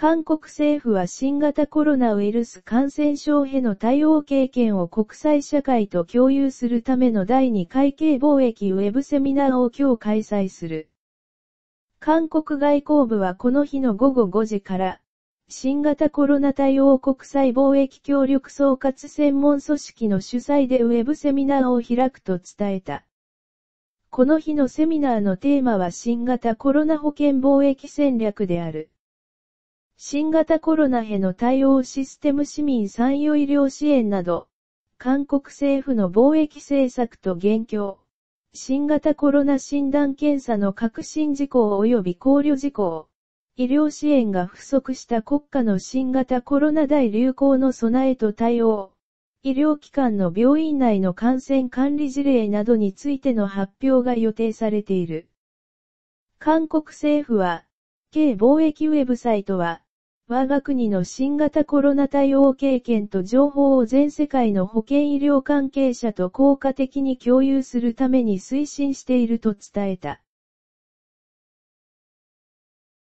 韓国政府は新型コロナウイルス感染症への対応経験を国際社会と共有するための第2回計貿易ウェブセミナーを今日開催する。韓国外交部はこの日の午後5時から、新型コロナ対応国際貿易協力総括専門組織の主催でウェブセミナーを開くと伝えた。この日のセミナーのテーマは新型コロナ保険貿易戦略である。新型コロナへの対応システム市民参与医療支援など、韓国政府の貿易政策と現況、新型コロナ診断検査の革新事項及び考慮事項、医療支援が不足した国家の新型コロナ大流行の備えと対応、医療機関の病院内の感染管理事例などについての発表が予定されている。韓国政府は、軽貿易ウェブサイトは、我が国の新型コロナ対応経験と情報を全世界の保健医療関係者と効果的に共有するために推進していると伝えた。